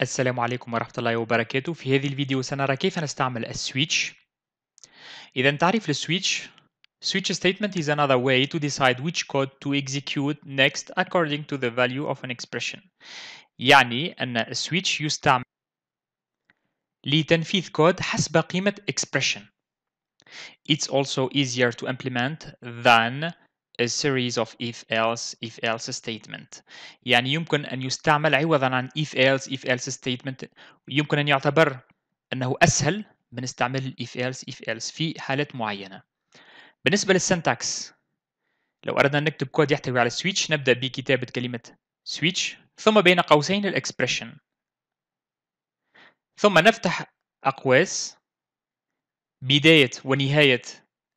السلام عليكم ورحمة الله وبركاته في هذه الفيديو سنرى كيف نستعمل السويتش إذا تعريف السويتش Switch statement is another way to decide which code to execute next according to the value of an expression يعني أن السويتش يستعمل لتنفيذ كود حسب قيمة expression It's also easier to implement than a series of if else if else statement يعني يمكن أن يستعمل عوضا عن if else if else statement يمكن أن يعتبر أنه أسهل من استعمال if else if else في حالات معينة بالنسبة للسنتاكس لو أردنا أن نكتب كود يحتوي على switch نبدأ بكتابة كلمة switch ثم بين قوسين الاكسبريشن ثم نفتح أقواس بداية ونهاية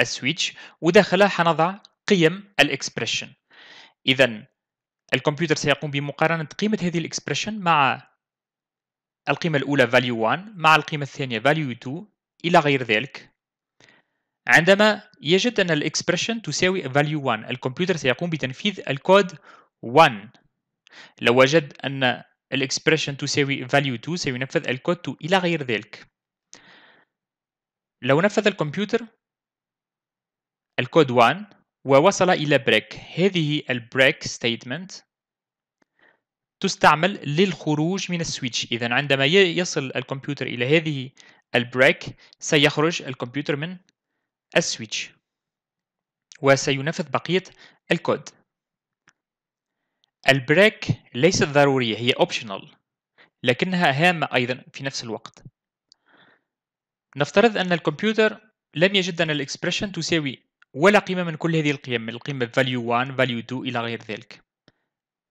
السويتش وداخلها حنضع قيم الاكسبريشن اذا الكمبيوتر سيقوم بمقارنه قيمه هذه الاكسبريشن مع القيمه الاولى value 1 مع القيمه الثانيه value 2 الى غير ذلك عندما يجد ان الاكسبريشن تساوي value 1 الكمبيوتر سيقوم بتنفيذ الكود 1 لو وجد ان الاكسبريشن تساوي value 2 سينفذ الكود 2 الى غير ذلك لو نفذ الكمبيوتر الكود 1 ووصل إلى break هذه break statement تستعمل للخروج من السويتش إذا عندما يصل الكمبيوتر إلى هذه break سيخرج الكمبيوتر من السويتش وسينفذ بقية الكود break ليست ضرورية هي optional لكنها هامة أيضا في نفس الوقت نفترض أن الكمبيوتر لم يجدنا الإكسبريشن تساوي ولا قيمة من كل هذه القيم القيمة value 1 value 2 إلى غير ذلك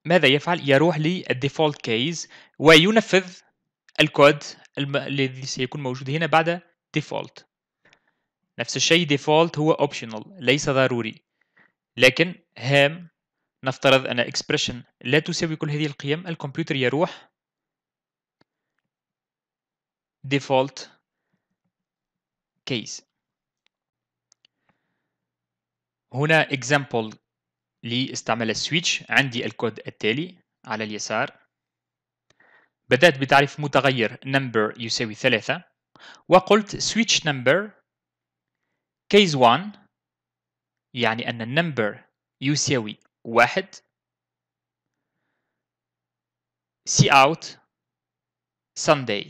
ماذا يفعل؟ يروح للديفولت كيس وينفذ الكود الذي سيكون موجود هنا بعد default نفس الشيء default هو optional ليس ضروري لكن هام نفترض أن expression لا تساوي كل هذه القيم الكمبيوتر يروح default case هنا example لاستعمال السويتش عندي الكود التالي على اليسار بدأت بتعريف متغير number يساوي ثلاثة وقلت switch number case 1 يعني أن النمبر يساوي واحد سي اوت Sunday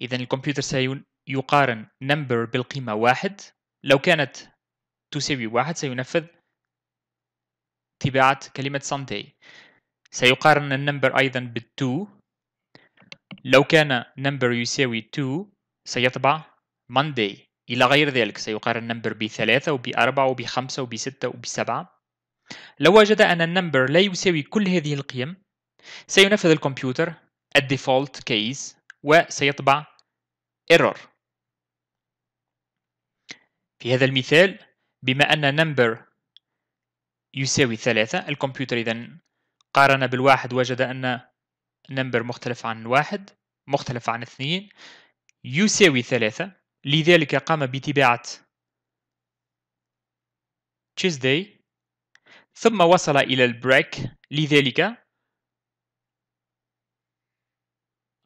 إذا الكمبيوتر سيقارن number بالقيمة واحد لو كانت تساوي واحد سينفذ طباعة كلمة سانتي سيقارن النمبر أيضا بالتو لو كان نمبر يساوي 2 سيطبع Monday إلى غير ذلك سيقارن النمبر بثلاثة وبأربعة وبخمسة وبستة وبسبعة لو وجد أن النمبر لا يساوي كل هذه القيم سينفذ الكمبيوتر الديفولت كيس وسيطبع error في هذا المثال بما أن number يساوي ثلاثة الكمبيوتر إذا قارن بالواحد وجد أن number مختلف عن واحد مختلف عن اثنين يساوي ثلاثة لذلك قام بتباعة Tuesday ثم وصل إلى البريك لذلك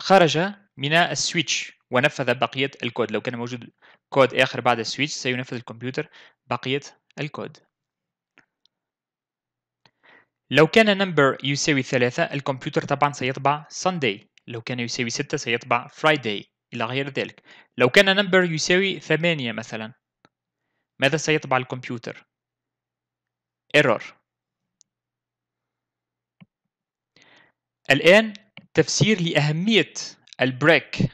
خرج من السويتش ونفذ بقية الكود لو كان موجود كود آخر بعد السويتش سينفذ الكمبيوتر بقية الكود لو كان نمبر يساوي ثلاثة الكمبيوتر طبعا سيطبع Sunday لو كان يساوي ستة سيطبع Friday إلى غير ذلك لو كان نمبر يساوي ثمانية مثلا ماذا سيطبع الكمبيوتر error الآن تفسير لأهمية البريك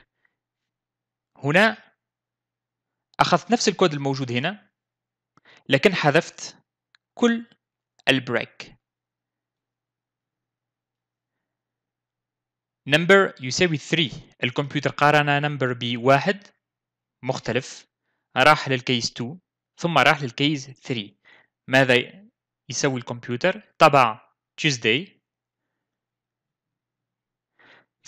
هنا أخذت نفس الكود الموجود هنا لكن حذفت كل البريك نمبر يساوي 3 الكمبيوتر قارن نمبر بواحد مختلف راح للكيس 2 ثم راح للكيس 3 ماذا يسوي الكمبيوتر طبع Tuesday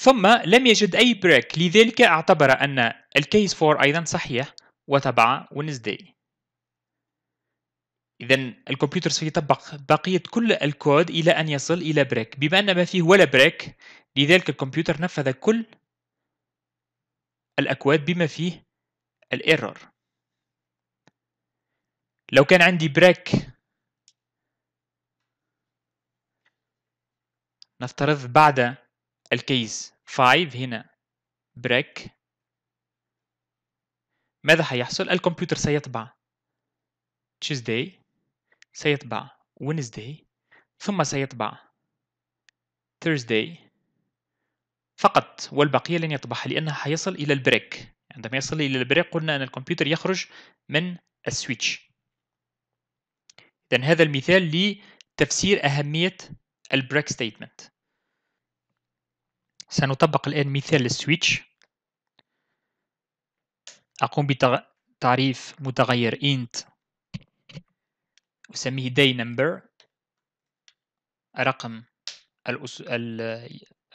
ثم لم يجد أي بريك لذلك اعتبر أن الكيس 4 أيضا صحيح وتبع ونزداي إذا الكمبيوتر سيطبق بقية كل الكود إلى أن يصل إلى بريك بما أن ما فيه ولا بريك لذلك الكمبيوتر نفذ كل الأكواد بما فيه الايرور لو كان عندي بريك نفترض بعد الكيس 5 هنا بريك ماذا حيحصل؟ الكمبيوتر سيطبع Tuesday سيطبع Wednesday ثم سيطبع Thursday فقط والبقية لن يطبعها لأنها حيصل إلى البريك عندما يصل إلى البريك قلنا أن الكمبيوتر يخرج من السويتش إذن هذا المثال لتفسير أهمية البريك ستيتمنت سنطبق الآن مثال السويتش أقوم بتعريف متغير int أسميه day number رقم الأس... ال...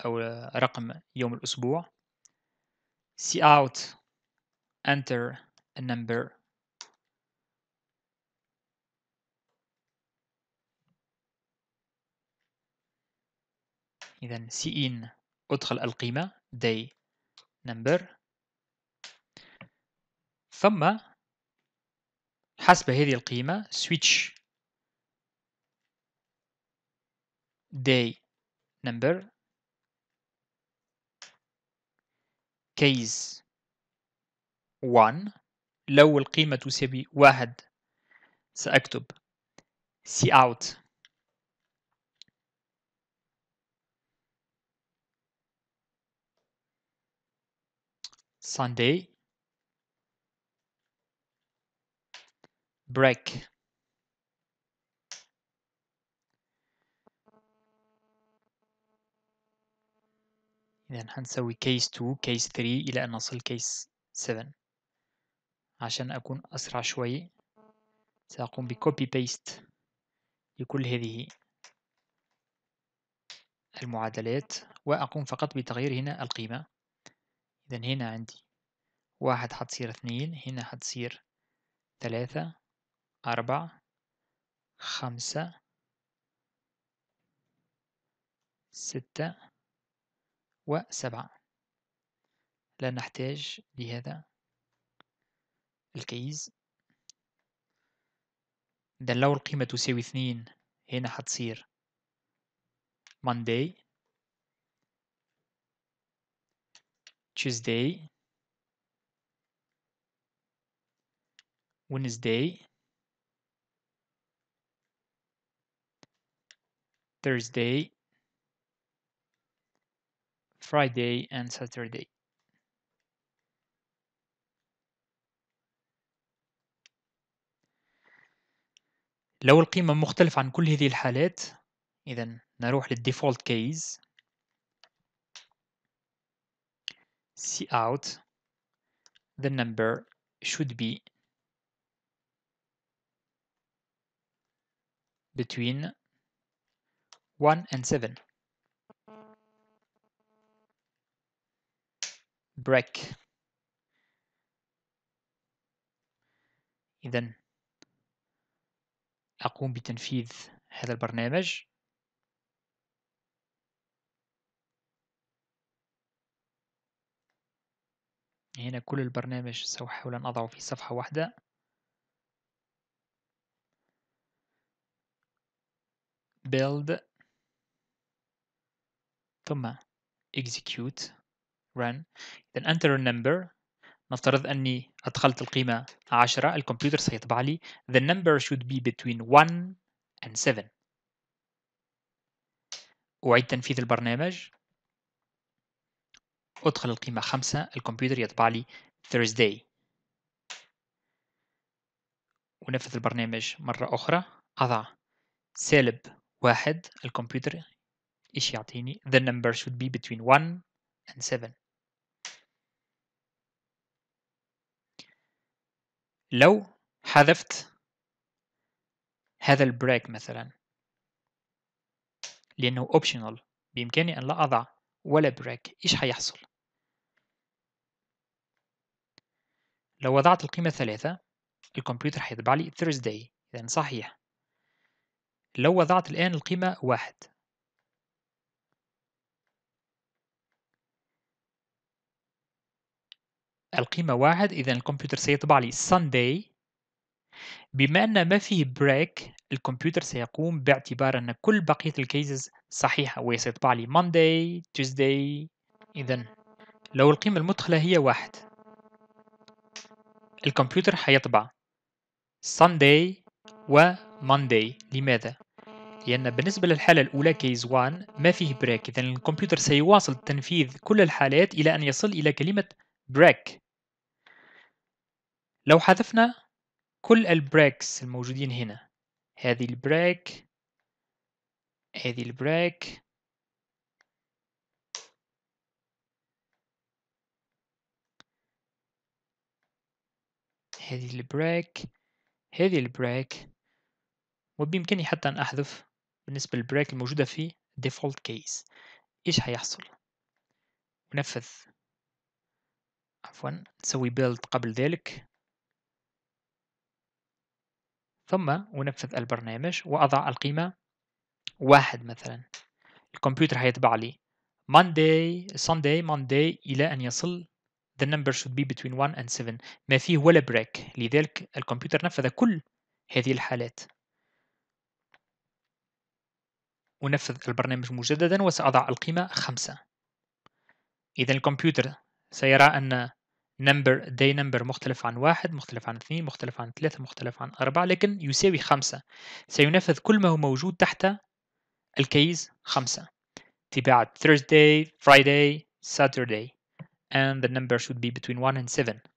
أو رقم يوم الأسبوع cout enter a number إذا see in أدخل القيمة day number ثم حسب هذه القيمة switch day number case 1 لو القيمة تساوي واحد سأكتب see out Sunday break إذا هنسوي case 2 case 3 إلى أن نصل case 7 عشان أكون أسرع شوي سأقوم بكوبي بيست لكل هذه المعادلات وأقوم فقط بتغيير هنا القيمة إذا هنا عندي واحد حتصير اثنين هنا حتصير ثلاثة أربعة خمسة ستة وسبعة لا نحتاج لهذا الكيز إذا لو القيمة تساوي اثنين هنا حتصير Monday Tuesday Wednesday, Thursday, Friday, and Saturday. لو القيمة مختلفة عن كل هذه الحالات إذا نروح للديفولت كيز see out the number should be between 1 and 7 break إذا أقوم بتنفيذ هذا البرنامج هنا كل البرنامج سوف أن أضعه في صفحة واحدة build ثم execute run إذا enter a number نفترض أني أدخلت القيمة 10 الكمبيوتر سيطبع لي the number should be between 1 and 7 أعيد تنفيذ البرنامج أدخل القيمة 5 الكمبيوتر يطبع لي Thursday ونفذ البرنامج مرة أخرى أضع سالب واحد الكمبيوتر ايش يعطيني the number should be between 1 and 7 لو حذفت هذا البريك مثلا لأنه optional بإمكاني أن لا أضع ولا بريك إيش حيحصل لو وضعت القيمة ثلاثة الكمبيوتر حيطبع لي Thursday إذا صحيح لو وضعت الآن القيمة واحد القيمة واحد إذا الكمبيوتر سيطبع لي Sunday بما أن ما فيه break الكمبيوتر سيقوم باعتبار أن كل بقية الكيسز صحيحة وسيطبع لي Monday, Tuesday إذا لو القيمة المدخلة هي واحد الكمبيوتر حيطبع Sunday و Monday لماذا؟ لأن بالنسبة للحالة الأولى كيز 1 ما فيه بريك إذا الكمبيوتر سيواصل تنفيذ كل الحالات إلى أن يصل إلى كلمة بريك لو حذفنا كل البريكس الموجودين هنا هذه البريك هذه البريك هذه البريك هذه البريك وبإمكاني حتى أن أحذف بالنسبة للبريك الموجودة في default case إيش هيحصل ننفذ عفوا نسوي build قبل ذلك ثم أنفذ البرنامج وأضع القيمة واحد مثلا الكمبيوتر هيتبع لي Monday, Sunday, Monday إلى أن يصل the number should be between 1 and 7 ما فيه ولا break لذلك الكمبيوتر نفذ كل هذه الحالات أنفذ البرنامج مجددا وسأضع القيمة خمسة إذا الكمبيوتر سيرى أن number day number مختلف عن واحد مختلف عن اثنين مختلف عن ثلاثة مختلف عن أربعة لكن يساوي خمسة سينفذ كل ما هو موجود تحت الكيس خمسة تباعة Thursday, Friday, Saturday and the number should be between 1 and 7